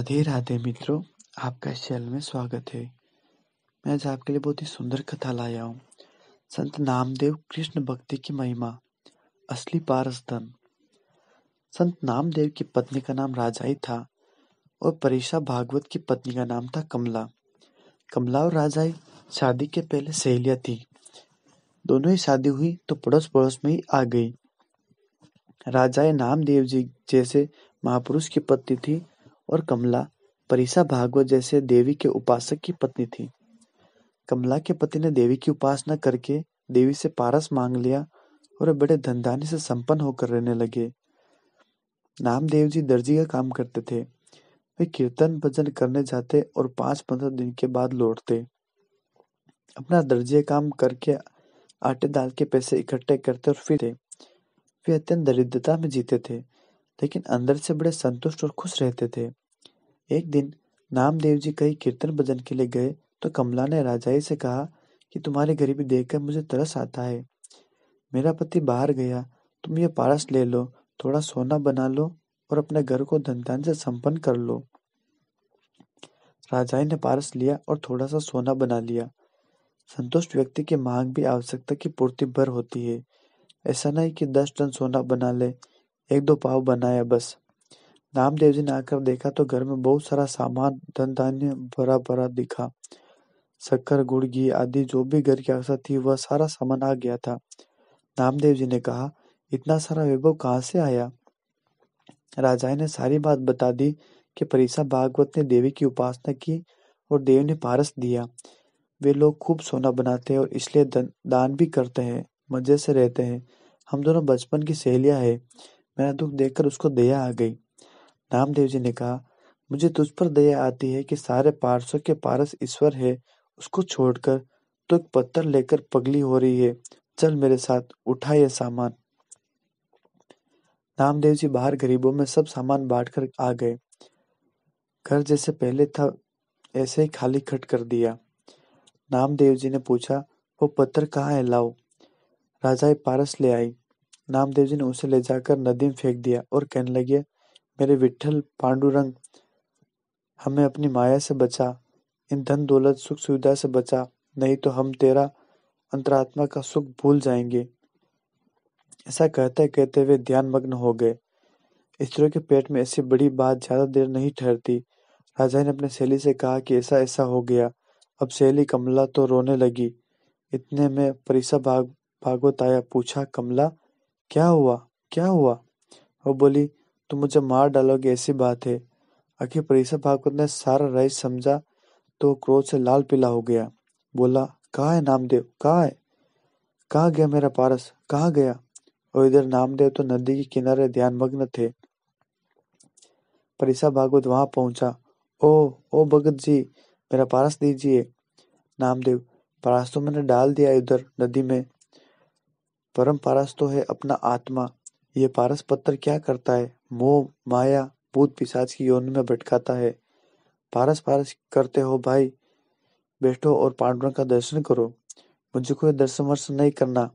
राधे राधे मित्रों आपका इस चैनल में स्वागत है मैं आज आपके लिए बहुत ही सुंदर कथा लाया हूँ संत नामदेव कृष्ण भक्ति की महिमा असली पारस धन संत नामदेव की पत्नी का नाम राजाई था और परीक्षा भागवत की पत्नी का नाम था कमला कमला और राजाई शादी के पहले सहेलियां थी दोनों ही शादी हुई तो पड़ोस पड़ोस में ही आ गई राजाए नामदेव जी जैसे महापुरुष की पत्नी थी और कमला परिसा भागवत जैसे देवी के उपासक की पत्नी थी कमला के पति ने देवी की उपासना करके देवी से पारस मांग लिया और बड़े धनधानी से संपन्न होकर रहने लगे नामदेव जी दर्जी का काम करते थे वे कीर्तन भजन करने जाते और पांच पंद्रह दिन के बाद लौटते अपना दर्जी काम करके आटे दाल के पैसे इकट्ठे करते और फिर वे अत्यंत दरिद्रता में जीते थे लेकिन अंदर से बड़े संतुष्ट और खुश रहते थे। एक दिन नामदेव जी कहीं कीर्तन भजन के लिए गए तो कमला ने राजाई से कहा कि तुम्हारी गरीबी देखकर मुझे तरस आता है। मेरा पति बाहर गया, तुम ये पारस ले लो, थोड़ा सोना बना लो और अपने घर को धन-धान्य से संपन्न कर लो। राजाई ने पारस लिया और थोड़ा-सा सोना बना लिया। संतुष्ट व्यक्ति की मांग भी आवश्यकता की पूर्ति भर होती है। ऐसा नहीं कि दस टन सोना बना ले, एक दो पाव बनाया बस। नामदेव जी ने आकर देखा तो घर में बहुत सारा सामान धन-धान्य भरा-भरा दिखा। शक्कर, गुड़, घी आदि जो भी घर की आवश्यकता थी वह सारा सामान आ गया था। नामदेव जी ने कहा, इतना सारा वैभव कहाँ से आया? राजा ने सारी बात बता दी कि परिसा भागवत ने देवी की उपासना की और देव ने पारस दिया। वे लोग खूब सोना बनाते हैं और इसलिए दान भी करते हैं, मज़े से रहते हैं। हम दोनों बचपन की सहेलियां हैं। दुख देख देखकर उसको दया आ गई। नामदेव जी ने कहा, मुझे तुझ पर दया आती है कि सारे पार्षों के पारस ईश्वर है, उसको छोड़कर तो एक पत्थर लेकर पगली हो रही है, चल मेरे साथ, उठा ये सामान। नामदेव जी बाहर गरीबों में सब सामान बांट कर आ गए। घर जैसे पहले था, ऐसे ही खाली खट कर दिया। नामदेव जी ने पूछा, वो पत्थर कहाँ है लाओ? राजा पारस ले आई नामदेव जी ने उसे ले जाकर नदी में फेंक दिया और कहने लगे, मेरे विठल पांडुरंग, हमें अपनी माया से बचा, इन धन दौलत सुख सुविधा से बचा, नहीं तो हम तेरा अंतरात्मा का सुख भूल जाएंगे। ऐसा कहते कहते वे ध्यानमग्न हो गए। स्त्रियों के पेट में ऐसी बड़ी बात ज्यादा देर नहीं ठहरती। राजा ने अपने सहेली से कहा कि ऐसा ऐसा हो गया। अब सहेली कमला तो रोने लगी। इतने में परिसा भाग भागवत आया पूछा कमला क्या हुआ? क्या हुआ? वो बोली, तुम मुझे मार डालोगे ऐसी बात है। आखिर परिसा भागवत ने सारा रईस समझा तो क्रोध से लाल-पीला हो गया। बोला, कहा है नामदेव? कहा है? कहा गया मेरा पारस? कहा गया? और इधर नामदेव तो नदी के किनारे ध्यानमग्न थे। परिसा भागवत वहां पहुंचा ओह! ओ भगत जी, मेरा पारस दीजिए। नामदेव, पारस तो मैंने डाल दिया इधर नदी में। परम पारस तो है अपना आत्मा, ये पारस पत्थर क्या करता है? मोह, माया, भूत-पिशाच की योनि में भटकाता है। पारस-पारस करते हो भाई, बैठो और पांडुरंग का दर्शन करो। मुझे कोई दर्शन-वर्शन नहीं करना।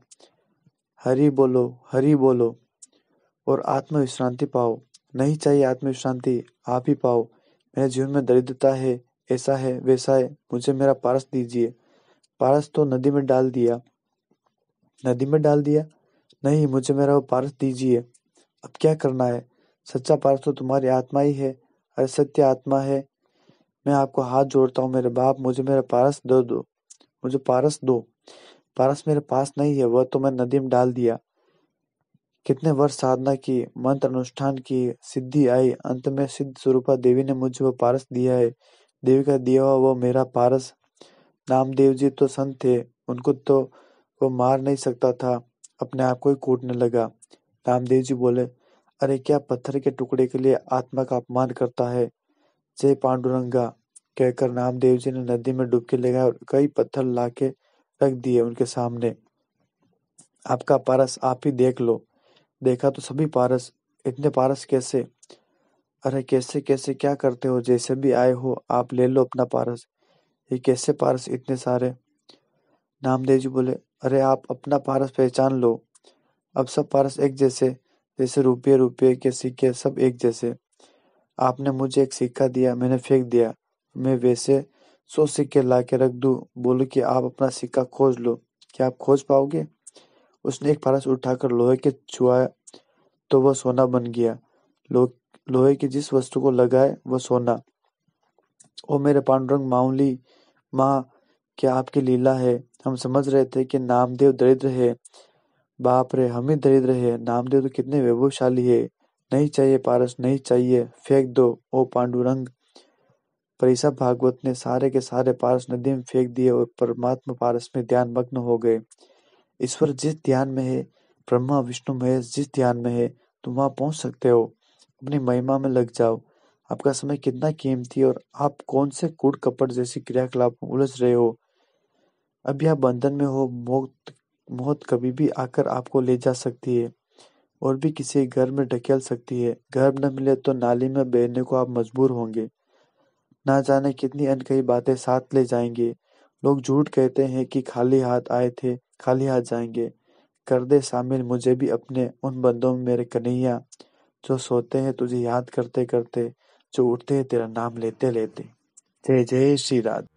हरी बोलो, हरी बोलो और आत्म विश्रांति पाओ। नहीं चाहिए आत्म विश्रांति, आप ही पाओ। मेरे जीवन में दरिद्रता है, ऐसा है, वैसा है, मुझे मेरा पारस दीजिए। पारस तो नदी में डाल दिया। नदी में डाल दिया? नहीं, मुझे मेरा वो पार्स दीजिए। अब क्या करना है? सच्चा पार्स तो तुम्हारी आत्मा ही है। अरे सत्य आत्मा है। मैं आपको हाथ जोड़ता हूँ मेरे बाप, मुझे मेरा पारस दो दो। मुझे पारस दो। पारस मेरे पास नहीं है, वह तो मैं नदी में डाल दिया। कितने वर्ष साधना की, मंत्र अनुष्ठान की सिद्धि आई, अंत में सिद्ध स्वरूपा देवी ने मुझे वह पारस दिया है। देवी का दिया हुआ वह मेरा पारस नामदेव जी तो संत थे, उनको तो वह मार नहीं सकता था। अपने आप को ही कूटने लगा। रामदेव जी बोले, अरे क्या पत्थर के टुकड़े के लिए आत्मा का अपमान करता है? जय पांडुरंगा! कहकर रामदेव जी ने नदी में डुबकी लगाई और कई पत्थर लाके रख दिए उनके सामने। आपका पारस आप ही देख लो। देखा तो सभी पारस। इतने पारस कैसे? अरे कैसे कैसे क्या करते हो? जैसे भी आए हो आप ले लो अपना पारस। ये कैसे पारस इतने सारे? नामदेव जी बोले, अरे आप अपना पारस पहचान लो अब सब पारस एक जैसे जैसे रुपये रुपये के सिक्के सब एक जैसे आपने मुझे एक सिक्का दिया मैंने फेंक दिया मैं वैसे सौ सिक्के ला के रख दूँ बोलूँ कि आप अपना सिक्का खोज लो क्या आप खोज पाओगे उसने एक पारस उठाकर लोहे के छुआया तो वह सोना बन गया लो लोहे की जिस वस्तु को लगाए वह सोना ओ मेरे पांडुरंग माउली माँ क्या आपकी लीला है हम समझ रहे थे कि नामदेव दरिद्र है। बाप रे हम ही दरिद्र है नामदेव तो कितने वैभवशाली है नहीं चाहिए पारस, नहीं चाहिए, फेंक दो ओ पांडुरंग। परिसा भागवत ने सारे के सारे पारस नदी में फेंक दिए और परमात्मा पारस में ध्यान मग्न हो गए। ईश्वर जिस ध्यान में है, ब्रह्मा, विष्णु, महेश जिस ध्यान में है, तुम वहां पहुंच सकते हो। अपनी महिमा में लग जाओ। आपका समय कितना कीमती है और आप कौन से कूट-कपट जैसी क्रियाकलाप में उलझ रहे हो। अब यह बंधन में हो मौत मौत कभी भी आकर आपको ले जा सकती है और भी किसी घर में ढकेल सकती है। घर न मिले तो नाली में बहने को आप मजबूर होंगे। ना जाने कितनी अनकही बातें साथ ले जाएंगे। लोग झूठ कहते हैं कि खाली हाथ आए थे, खाली हाथ जाएंगे। कर दे शामिल मुझे भी अपने उन बंधों में मेरे कन्हैया, जो सोते हैं तुझे याद करते-करते, जो उठते हैं तेरा नाम लेते-लेते। जय जय श्री राधे।